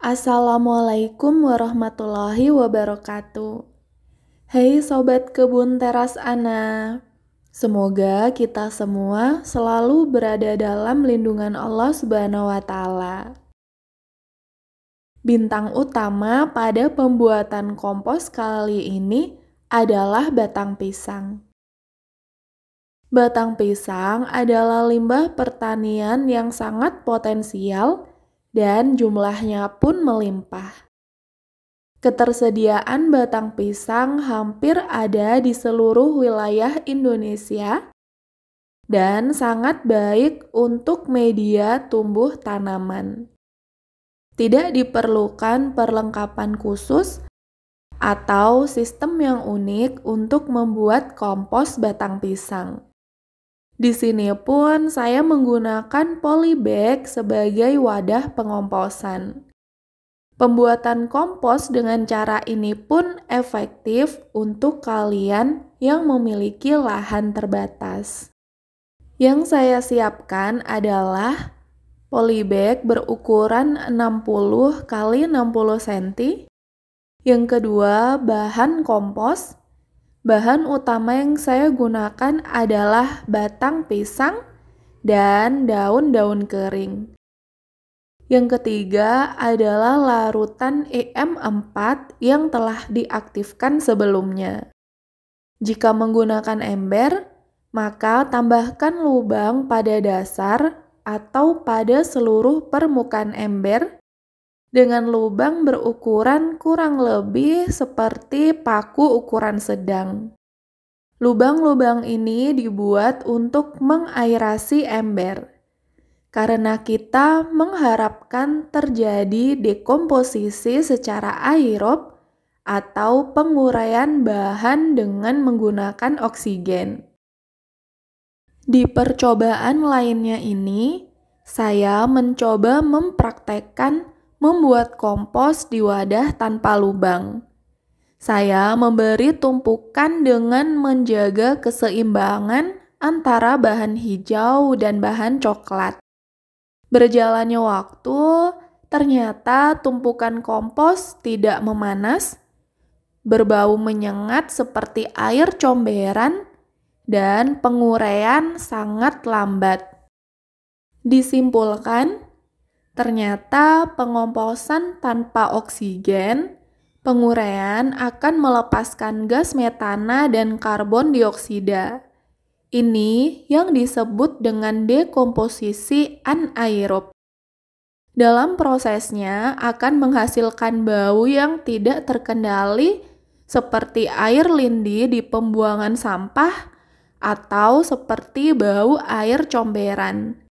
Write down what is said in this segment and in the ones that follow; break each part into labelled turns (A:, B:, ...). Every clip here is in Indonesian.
A: Assalamualaikum warahmatullahi wabarakatuh. Hei sobat kebun teras Ana. Semoga kita semua selalu berada dalam lindungan Allah Subhanahu wa taala. Bintang utama pada pembuatan kompos kali ini adalah batang pisang. Batang pisang adalah limbah pertanian yang sangat potensial dan jumlahnya pun melimpah. Ketersediaan batang pisang hampir ada di seluruh wilayah Indonesia dan sangat baik untuk media tumbuh tanaman. Tidak diperlukan perlengkapan khusus atau sistem yang unik untuk membuat kompos batang pisang. Di sini pun saya menggunakan polybag sebagai wadah pengomposan. Pembuatan kompos dengan cara ini pun efektif untuk kalian yang memiliki lahan terbatas. Yang saya siapkan adalah polybag berukuran 60 x 60 cm. Yang kedua, bahan kompos Bahan utama yang saya gunakan adalah batang pisang dan daun-daun kering. Yang ketiga adalah larutan e EM4 yang telah diaktifkan sebelumnya. Jika menggunakan ember, maka tambahkan lubang pada dasar atau pada seluruh permukaan ember dengan lubang berukuran kurang lebih seperti paku ukuran sedang. Lubang-lubang ini dibuat untuk mengairasi ember, karena kita mengharapkan terjadi dekomposisi secara aerob atau penguraian bahan dengan menggunakan oksigen. Di percobaan lainnya ini, saya mencoba mempraktekkan membuat kompos di wadah tanpa lubang. Saya memberi tumpukan dengan menjaga keseimbangan antara bahan hijau dan bahan coklat. Berjalannya waktu, ternyata tumpukan kompos tidak memanas, berbau menyengat seperti air comberan, dan penguraian sangat lambat. Disimpulkan, Ternyata pengomposan tanpa oksigen, penguraian akan melepaskan gas metana dan karbon dioksida. Ini yang disebut dengan dekomposisi anaerob. Dalam prosesnya akan menghasilkan bau yang tidak terkendali seperti air lindi di pembuangan sampah atau seperti bau air comberan.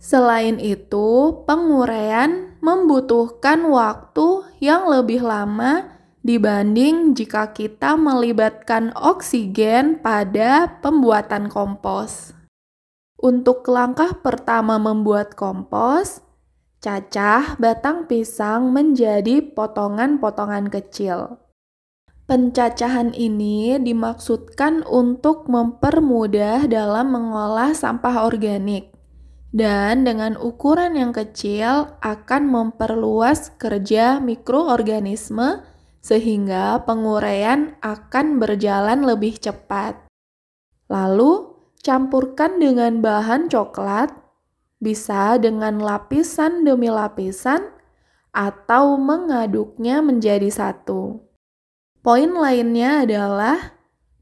A: Selain itu, penguraian membutuhkan waktu yang lebih lama dibanding jika kita melibatkan oksigen pada pembuatan kompos. Untuk langkah pertama membuat kompos, cacah batang pisang menjadi potongan-potongan kecil. Pencacahan ini dimaksudkan untuk mempermudah dalam mengolah sampah organik. Dan dengan ukuran yang kecil akan memperluas kerja mikroorganisme sehingga penguraian akan berjalan lebih cepat. Lalu, campurkan dengan bahan coklat, bisa dengan lapisan demi lapisan, atau mengaduknya menjadi satu. Poin lainnya adalah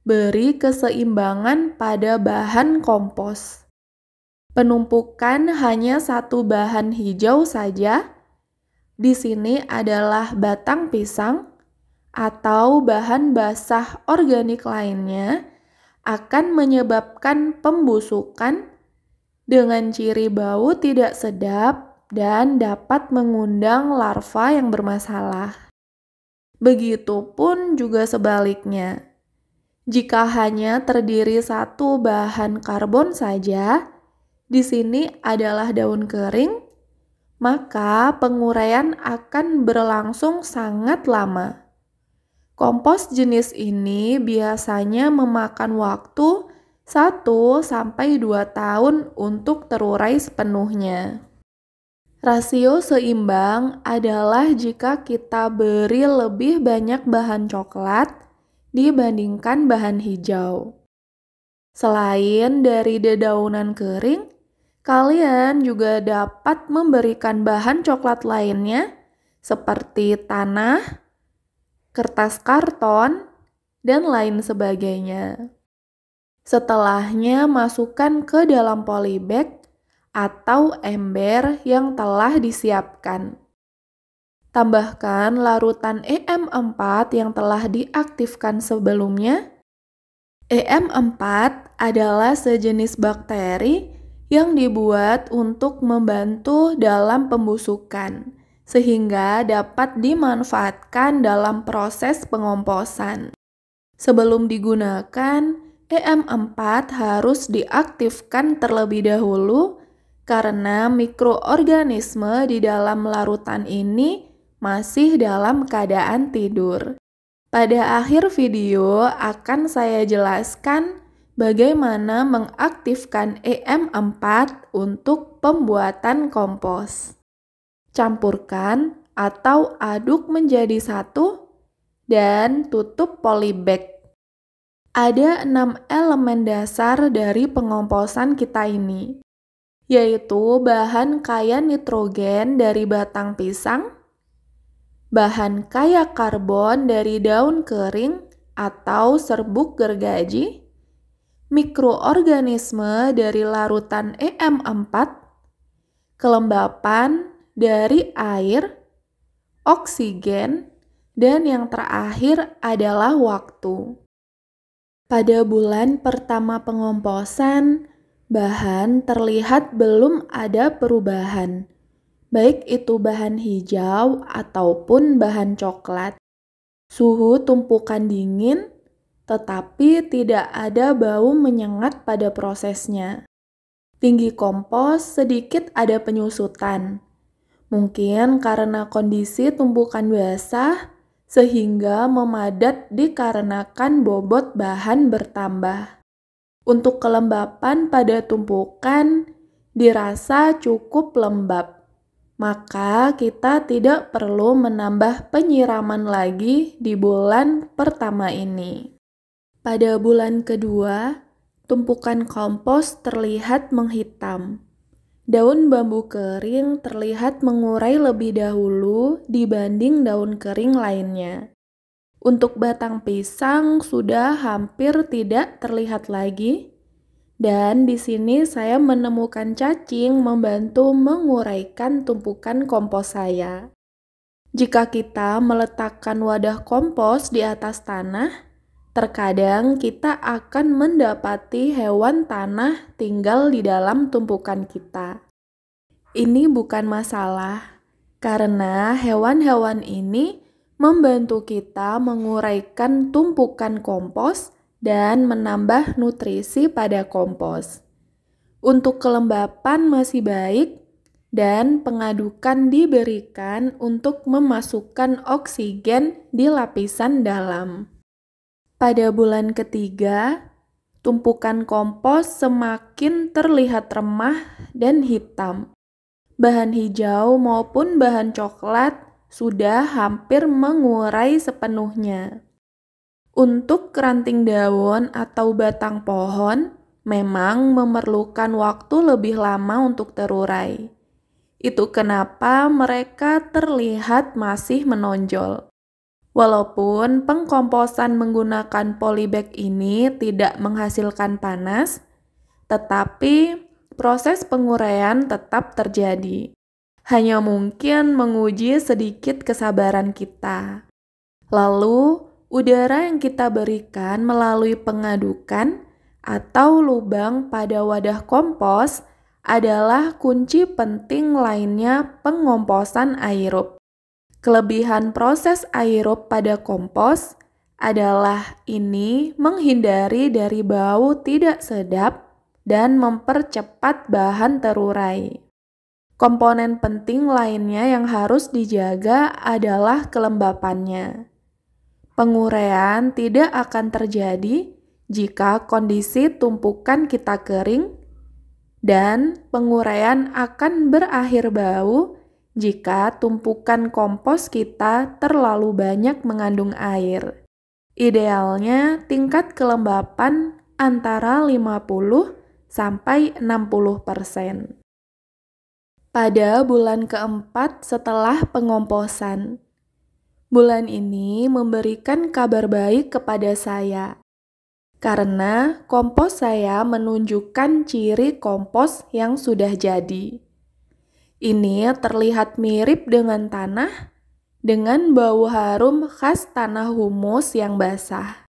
A: beri keseimbangan pada bahan kompos penumpukan hanya satu bahan hijau saja. Di sini adalah batang pisang atau bahan basah organik lainnya akan menyebabkan pembusukan dengan ciri bau tidak sedap dan dapat mengundang larva yang bermasalah. Begitupun juga sebaliknya. Jika hanya terdiri satu bahan karbon saja, di sini adalah daun kering, maka penguraian akan berlangsung sangat lama. Kompos jenis ini biasanya memakan waktu 1 sampai 2 tahun untuk terurai sepenuhnya. Rasio seimbang adalah jika kita beri lebih banyak bahan coklat dibandingkan bahan hijau. Selain dari dedaunan kering, Kalian juga dapat memberikan bahan coklat lainnya seperti tanah, kertas karton, dan lain sebagainya. Setelahnya masukkan ke dalam polybag atau ember yang telah disiapkan. Tambahkan larutan e EM4 yang telah diaktifkan sebelumnya. E EM4 adalah sejenis bakteri yang dibuat untuk membantu dalam pembusukan, sehingga dapat dimanfaatkan dalam proses pengomposan. Sebelum digunakan, e EM4 harus diaktifkan terlebih dahulu karena mikroorganisme di dalam larutan ini masih dalam keadaan tidur. Pada akhir video akan saya jelaskan bagaimana mengaktifkan e EM4 untuk pembuatan kompos. Campurkan atau aduk menjadi satu dan tutup polybag. Ada enam elemen dasar dari pengomposan kita ini, yaitu bahan kaya nitrogen dari batang pisang, bahan kaya karbon dari daun kering atau serbuk gergaji, mikroorganisme dari larutan e EM4, kelembapan dari air, oksigen, dan yang terakhir adalah waktu. Pada bulan pertama pengomposan, bahan terlihat belum ada perubahan, baik itu bahan hijau ataupun bahan coklat. Suhu tumpukan dingin tetapi tidak ada bau menyengat pada prosesnya. Tinggi kompos sedikit ada penyusutan. Mungkin karena kondisi tumpukan basah sehingga memadat dikarenakan bobot bahan bertambah. Untuk kelembapan pada tumpukan dirasa cukup lembab, maka kita tidak perlu menambah penyiraman lagi di bulan pertama ini. Pada bulan kedua, tumpukan kompos terlihat menghitam. Daun bambu kering terlihat mengurai lebih dahulu dibanding daun kering lainnya. Untuk batang pisang sudah hampir tidak terlihat lagi, dan di sini saya menemukan cacing membantu menguraikan tumpukan kompos saya. Jika kita meletakkan wadah kompos di atas tanah, Terkadang kita akan mendapati hewan tanah tinggal di dalam tumpukan kita. Ini bukan masalah, karena hewan-hewan ini membantu kita menguraikan tumpukan kompos dan menambah nutrisi pada kompos. Untuk kelembapan masih baik dan pengadukan diberikan untuk memasukkan oksigen di lapisan dalam. Pada bulan ketiga, tumpukan kompos semakin terlihat remah dan hitam. Bahan hijau maupun bahan coklat sudah hampir mengurai sepenuhnya. Untuk keranting daun atau batang pohon, memang memerlukan waktu lebih lama untuk terurai. Itu kenapa mereka terlihat masih menonjol. Walaupun pengkomposan menggunakan polybag ini tidak menghasilkan panas, tetapi proses penguraian tetap terjadi. Hanya mungkin menguji sedikit kesabaran kita. Lalu, udara yang kita berikan melalui pengadukan atau lubang pada wadah kompos adalah kunci penting lainnya pengomposan aerob. Kelebihan proses aerob pada kompos adalah ini menghindari dari bau tidak sedap dan mempercepat bahan terurai. Komponen penting lainnya yang harus dijaga adalah kelembapannya. Penguraian tidak akan terjadi jika kondisi tumpukan kita kering, dan penguraian akan berakhir bau jika tumpukan kompos kita terlalu banyak mengandung air. Idealnya tingkat kelembapan antara 50 sampai 60%. Pada bulan keempat setelah pengomposan, bulan ini memberikan kabar baik kepada saya karena kompos saya menunjukkan ciri kompos yang sudah jadi. Ini terlihat mirip dengan tanah dengan bau harum khas tanah humus yang basah.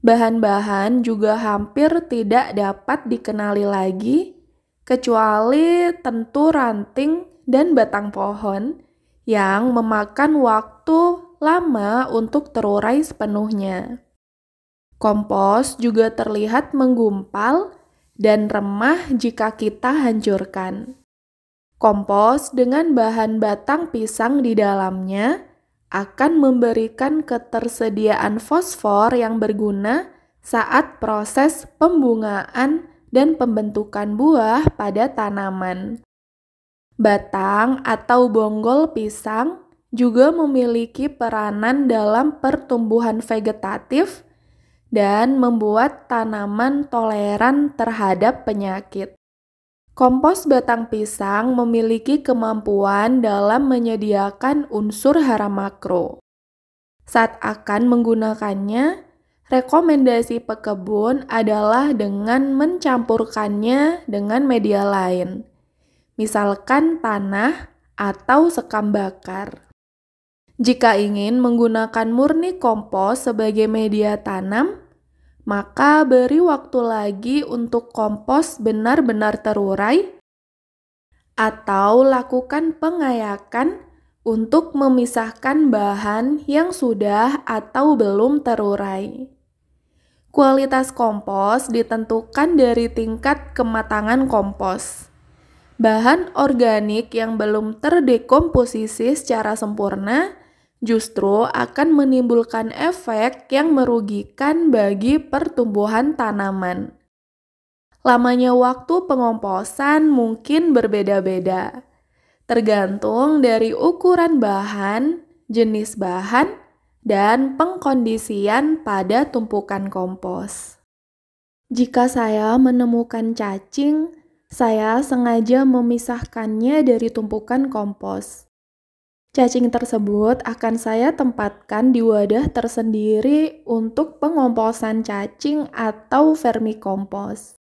A: Bahan-bahan juga hampir tidak dapat dikenali lagi, kecuali tentu ranting dan batang pohon yang memakan waktu lama untuk terurai sepenuhnya. Kompos juga terlihat menggumpal dan remah jika kita hancurkan. Kompos dengan bahan batang pisang di dalamnya akan memberikan ketersediaan fosfor yang berguna saat proses pembungaan dan pembentukan buah pada tanaman. Batang atau bonggol pisang juga memiliki peranan dalam pertumbuhan vegetatif dan membuat tanaman toleran terhadap penyakit. Kompos batang pisang memiliki kemampuan dalam menyediakan unsur hara makro. Saat akan menggunakannya, rekomendasi pekebun adalah dengan mencampurkannya dengan media lain, misalkan tanah atau sekam bakar. Jika ingin menggunakan murni kompos sebagai media tanam, maka beri waktu lagi untuk kompos benar-benar terurai atau lakukan pengayakan untuk memisahkan bahan yang sudah atau belum terurai. Kualitas kompos ditentukan dari tingkat kematangan kompos. Bahan organik yang belum terdekomposisi secara sempurna justru akan menimbulkan efek yang merugikan bagi pertumbuhan tanaman. Lamanya waktu pengomposan mungkin berbeda-beda, tergantung dari ukuran bahan, jenis bahan, dan pengkondisian pada tumpukan kompos. Jika saya menemukan cacing, saya sengaja memisahkannya dari tumpukan kompos. Cacing tersebut akan saya tempatkan di wadah tersendiri untuk pengomposan cacing atau vermikompos.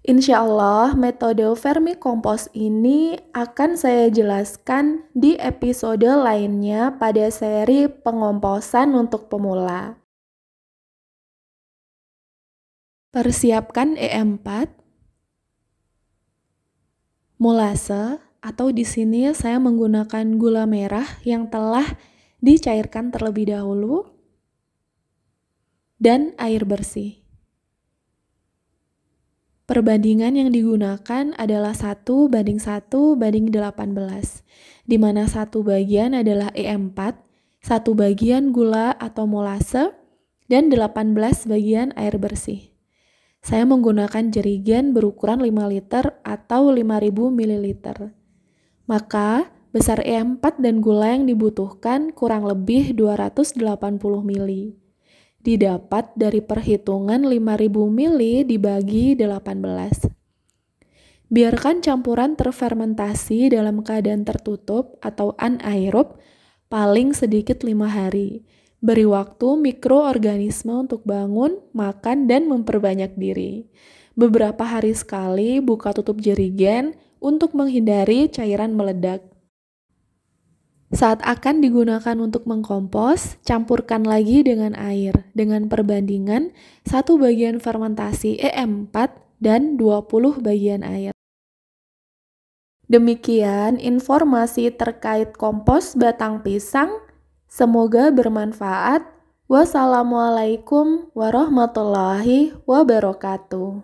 A: Insya Allah, metode vermikompos ini akan saya jelaskan di episode lainnya pada seri pengomposan untuk pemula. Persiapkan e em 4 mulase, atau di sini saya menggunakan gula merah yang telah dicairkan terlebih dahulu dan air bersih. Perbandingan yang digunakan adalah 1 banding 1 banding 18, di mana satu bagian adalah E4, satu bagian gula atau molase, dan 18 bagian air bersih. Saya menggunakan jerigen berukuran 5 liter atau 5000 ml. Maka, besar E4 dan gula yang dibutuhkan kurang lebih 280 ml. Didapat dari perhitungan 5000 ml dibagi 18. Biarkan campuran terfermentasi dalam keadaan tertutup atau anaerob paling sedikit 5 hari. Beri waktu mikroorganisme untuk bangun, makan, dan memperbanyak diri. Beberapa hari sekali buka tutup jerigen untuk menghindari cairan meledak. Saat akan digunakan untuk mengkompos, campurkan lagi dengan air dengan perbandingan satu bagian fermentasi e EM4 dan 20 bagian air. Demikian informasi terkait kompos batang pisang. Semoga bermanfaat. Wassalamualaikum warahmatullahi wabarakatuh.